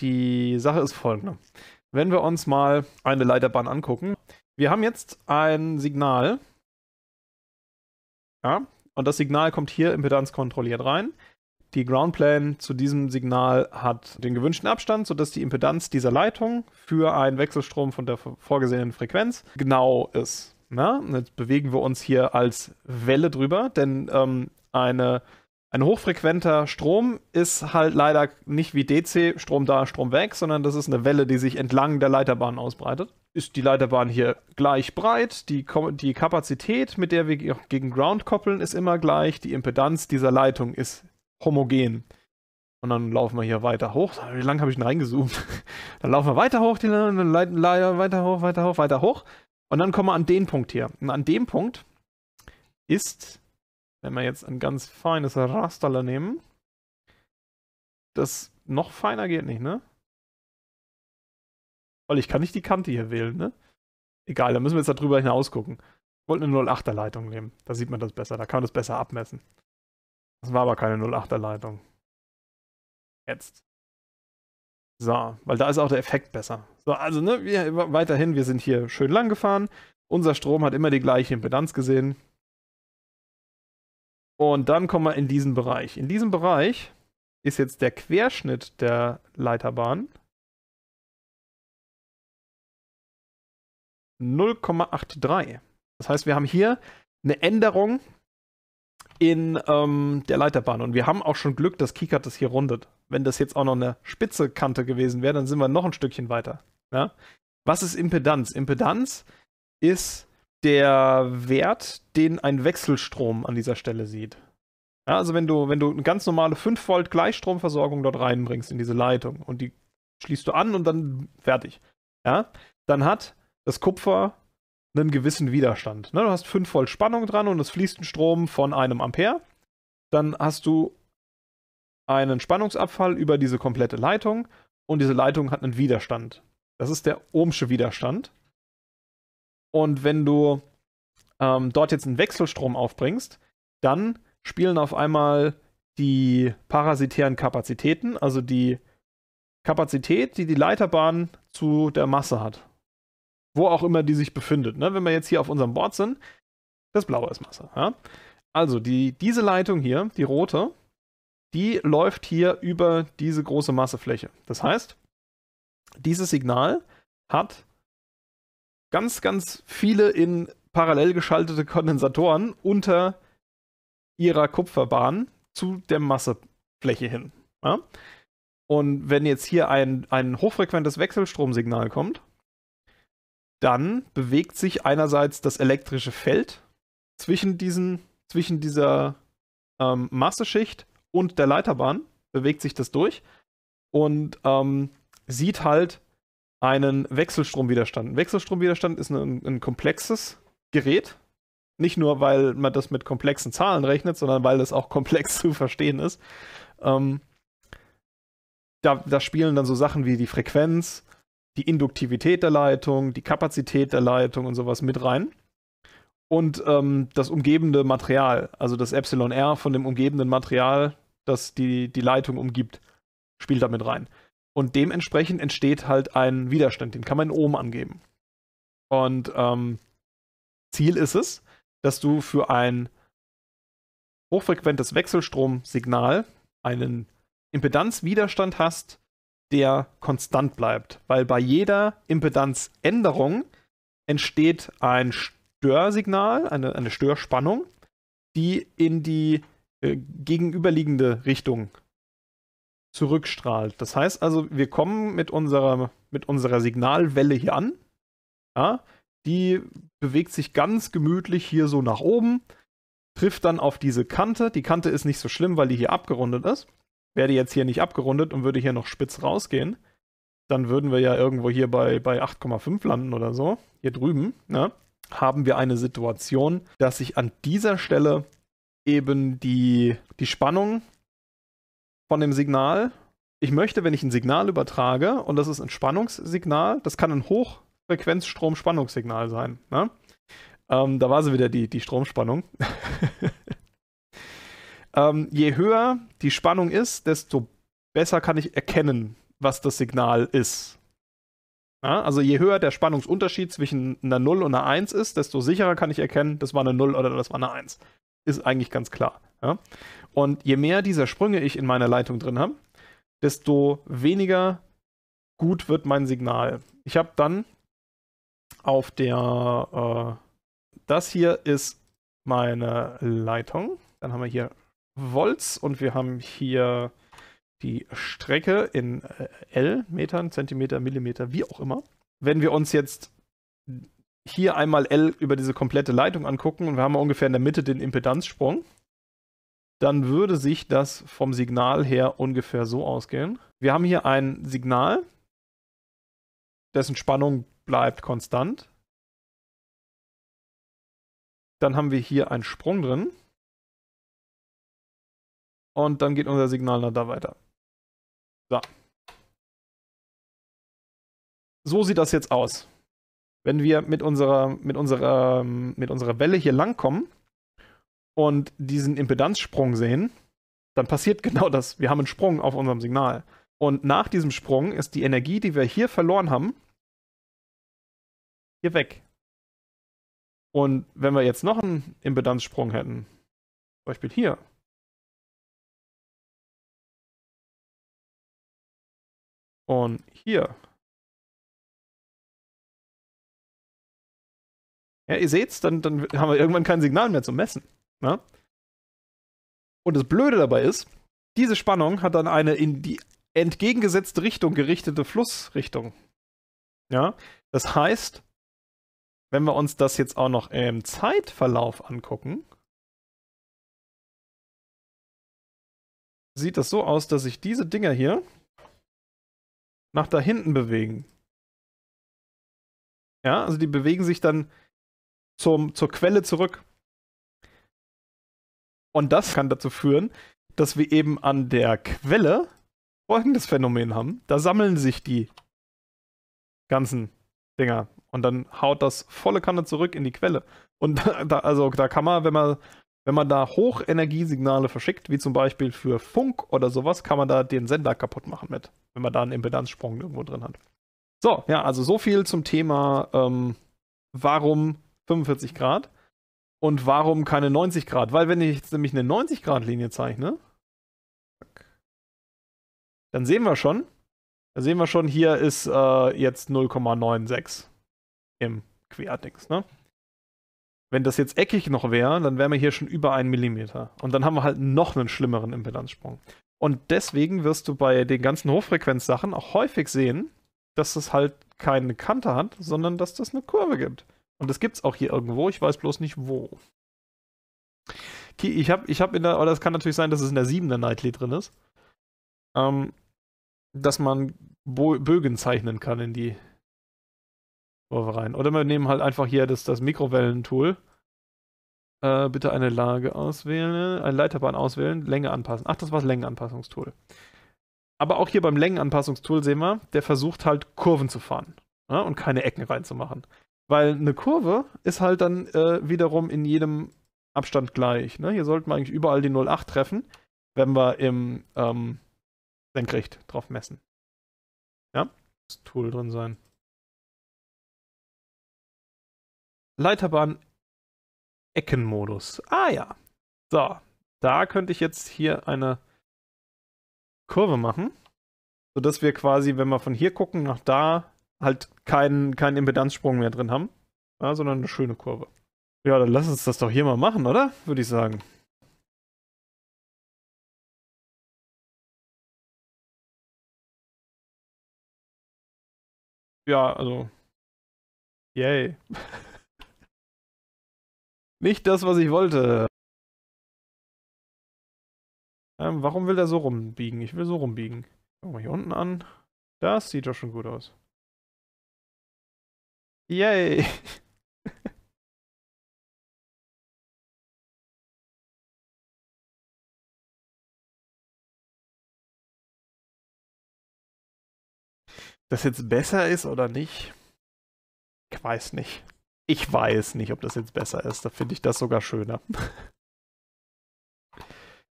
Die Sache ist folgende. Wenn wir uns mal eine Leiterbahn angucken, wir haben jetzt ein Signal. Ja, und das Signal kommt hier impedanzkontrolliert rein. Die Groundplane zu diesem Signal hat den gewünschten Abstand, sodass die Impedanz dieser Leitung für einen Wechselstrom von der vorgesehenen Frequenz genau ist. Na, jetzt bewegen wir uns hier als Welle drüber, denn ähm, eine ein hochfrequenter Strom ist halt leider nicht wie DC, Strom da, Strom weg, sondern das ist eine Welle, die sich entlang der Leiterbahn ausbreitet. Ist die Leiterbahn hier gleich breit, die, die Kapazität, mit der wir gegen Ground koppeln, ist immer gleich, die Impedanz dieser Leitung ist homogen. Und dann laufen wir hier weiter hoch. Wie lange habe ich denn reingezoomt? dann laufen wir weiter hoch, die Leiter weiter hoch, weiter hoch, weiter hoch. Und dann kommen wir an den Punkt hier. Und an dem Punkt ist wenn wir jetzt ein ganz feines Rasterle nehmen, das noch feiner geht nicht, ne? Weil ich kann nicht die Kante hier wählen, ne? Egal, da müssen wir jetzt darüber hinaus gucken. Ich wollte eine 08er Leitung nehmen. Da sieht man das besser, da kann man das besser abmessen. Das war aber keine 08er Leitung. Jetzt. So, weil da ist auch der Effekt besser. So, also ne, wir, weiterhin, wir sind hier schön lang gefahren. Unser Strom hat immer die gleiche Impedanz gesehen. Und dann kommen wir in diesen Bereich. In diesem Bereich ist jetzt der Querschnitt der Leiterbahn 0,83. Das heißt, wir haben hier eine Änderung in ähm, der Leiterbahn. Und wir haben auch schon Glück, dass Kikat das hier rundet. Wenn das jetzt auch noch eine spitze Kante gewesen wäre, dann sind wir noch ein Stückchen weiter. Ja? Was ist Impedanz? Impedanz ist der Wert, den ein Wechselstrom an dieser Stelle sieht. Ja, also wenn du, wenn du eine ganz normale 5 Volt Gleichstromversorgung dort reinbringst in diese Leitung und die schließt du an und dann fertig. Ja, dann hat das Kupfer einen gewissen Widerstand. Ne? Du hast 5 Volt Spannung dran und es fließt ein Strom von einem Ampere. Dann hast du einen Spannungsabfall über diese komplette Leitung und diese Leitung hat einen Widerstand. Das ist der Ohmsche Widerstand. Und wenn du ähm, dort jetzt einen Wechselstrom aufbringst, dann spielen auf einmal die parasitären Kapazitäten, also die Kapazität, die die Leiterbahn zu der Masse hat. Wo auch immer die sich befindet. Ne? Wenn wir jetzt hier auf unserem Board sind, das Blaue ist Masse. Ja? Also die, diese Leitung hier, die rote, die läuft hier über diese große Massefläche. Das heißt, dieses Signal hat ganz, ganz viele in parallel geschaltete Kondensatoren unter ihrer Kupferbahn zu der Massefläche hin. Ja? Und wenn jetzt hier ein, ein hochfrequentes Wechselstromsignal kommt, dann bewegt sich einerseits das elektrische Feld zwischen, diesen, zwischen dieser ähm, Masseschicht und der Leiterbahn, bewegt sich das durch und ähm, sieht halt einen Wechselstromwiderstand. Wechselstromwiderstand ist ein, ein komplexes Gerät. Nicht nur, weil man das mit komplexen Zahlen rechnet, sondern weil das auch komplex zu verstehen ist. Ähm, da, da spielen dann so Sachen wie die Frequenz, die Induktivität der Leitung, die Kapazität der Leitung und sowas mit rein. Und ähm, das umgebende Material, also das Epsilon R von dem umgebenden Material, das die, die Leitung umgibt, spielt da mit rein. Und dementsprechend entsteht halt ein Widerstand, den kann man in Ohm angeben. Und ähm, Ziel ist es, dass du für ein hochfrequentes Wechselstromsignal einen Impedanzwiderstand hast, der konstant bleibt. Weil bei jeder Impedanzänderung entsteht ein Störsignal, eine, eine Störspannung, die in die äh, gegenüberliegende Richtung zurückstrahlt. Das heißt also, wir kommen mit unserer, mit unserer Signalwelle hier an. Ja, die bewegt sich ganz gemütlich hier so nach oben, trifft dann auf diese Kante. Die Kante ist nicht so schlimm, weil die hier abgerundet ist. Wäre die jetzt hier nicht abgerundet und würde hier noch spitz rausgehen, dann würden wir ja irgendwo hier bei, bei 8,5 landen oder so, hier drüben, ne? haben wir eine Situation, dass sich an dieser Stelle eben die, die Spannung von dem Signal. Ich möchte, wenn ich ein Signal übertrage, und das ist ein Spannungssignal, das kann ein Hochfrequenzstrom-Spannungssignal sein. Ne? Ähm, da war sie wieder, die, die Stromspannung. ähm, je höher die Spannung ist, desto besser kann ich erkennen, was das Signal ist. Ja, also je höher der Spannungsunterschied zwischen einer 0 und einer 1 ist, desto sicherer kann ich erkennen, das war eine 0 oder das war eine 1 ist eigentlich ganz klar. Ja? Und je mehr dieser Sprünge ich in meiner Leitung drin habe, desto weniger gut wird mein Signal. Ich habe dann auf der, äh, das hier ist meine Leitung. Dann haben wir hier Volts und wir haben hier die Strecke in äh, L, Metern, Zentimeter, Millimeter, wie auch immer. Wenn wir uns jetzt hier einmal L über diese komplette Leitung angucken und wir haben ungefähr in der Mitte den Impedanzsprung, dann würde sich das vom Signal her ungefähr so ausgehen. Wir haben hier ein Signal, dessen Spannung bleibt konstant. Dann haben wir hier einen Sprung drin. Und dann geht unser Signal dann da weiter. So. So sieht das jetzt aus wenn wir mit unserer, mit unserer, mit unserer Welle hier langkommen und diesen Impedanzsprung sehen, dann passiert genau das. Wir haben einen Sprung auf unserem Signal. Und nach diesem Sprung ist die Energie, die wir hier verloren haben, hier weg. Und wenn wir jetzt noch einen Impedanzsprung hätten, zum Beispiel hier, und hier, Ja, ihr seht's, dann, dann haben wir irgendwann kein Signal mehr zum Messen. Na? Ne? Und das Blöde dabei ist, diese Spannung hat dann eine in die entgegengesetzte Richtung gerichtete Flussrichtung. Ja, das heißt, wenn wir uns das jetzt auch noch im Zeitverlauf angucken, sieht das so aus, dass sich diese Dinger hier nach da hinten bewegen. Ja, also die bewegen sich dann zum, zur Quelle zurück. Und das kann dazu führen, dass wir eben an der Quelle folgendes Phänomen haben. Da sammeln sich die ganzen Dinger. Und dann haut das volle Kanne zurück in die Quelle. Und da, also da kann man, wenn man, wenn man da Hochenergiesignale verschickt, wie zum Beispiel für Funk oder sowas, kann man da den Sender kaputt machen mit, wenn man da einen Impedanzsprung irgendwo drin hat. So, ja, also so viel zum Thema, ähm, warum 45 Grad. Und warum keine 90 Grad? Weil wenn ich jetzt nämlich eine 90 Grad Linie zeichne, dann sehen wir schon, da sehen wir schon, hier ist äh, jetzt 0,96 im Querdings, ne? Wenn das jetzt eckig noch wäre, dann wären wir hier schon über einen Millimeter. Und dann haben wir halt noch einen schlimmeren Impedanzsprung. Und deswegen wirst du bei den ganzen Hochfrequenzsachen auch häufig sehen, dass es halt keine Kante hat, sondern dass das eine Kurve gibt. Und das gibt's auch hier irgendwo, ich weiß bloß nicht wo. Okay, Ich habe ich hab in der, oder es kann natürlich sein, dass es in der 7er Nightly drin ist, ähm, dass man Bo Bögen zeichnen kann in die Kurve rein. Oder wir nehmen halt einfach hier das, das Mikrowellentool. Äh, bitte eine Lage auswählen, eine Leiterbahn auswählen, Länge anpassen. Ach, das war das Längenanpassungstool. Aber auch hier beim Längenanpassungstool sehen wir, der versucht halt Kurven zu fahren ja, ne, und keine Ecken reinzumachen. Weil eine Kurve ist halt dann äh, wiederum in jedem Abstand gleich. Ne? Hier sollten wir eigentlich überall die 0,8 treffen, wenn wir im ähm, Senkrecht drauf messen. Ja, das Tool drin sein. Leiterbahn Eckenmodus. Ah ja. So, da könnte ich jetzt hier eine Kurve machen, sodass wir quasi, wenn wir von hier gucken, nach da halt keinen, keinen Impedanzsprung mehr drin haben, ja, sondern eine schöne Kurve. Ja, dann lass uns das doch hier mal machen, oder? Würde ich sagen. Ja, also. Yay. Nicht das, was ich wollte. Ähm, warum will der so rumbiegen? Ich will so rumbiegen. Guck mal hier unten an. Das sieht doch schon gut aus. Yay! das jetzt besser ist oder nicht, ich weiß nicht. Ich weiß nicht, ob das jetzt besser ist. Da finde ich das sogar schöner.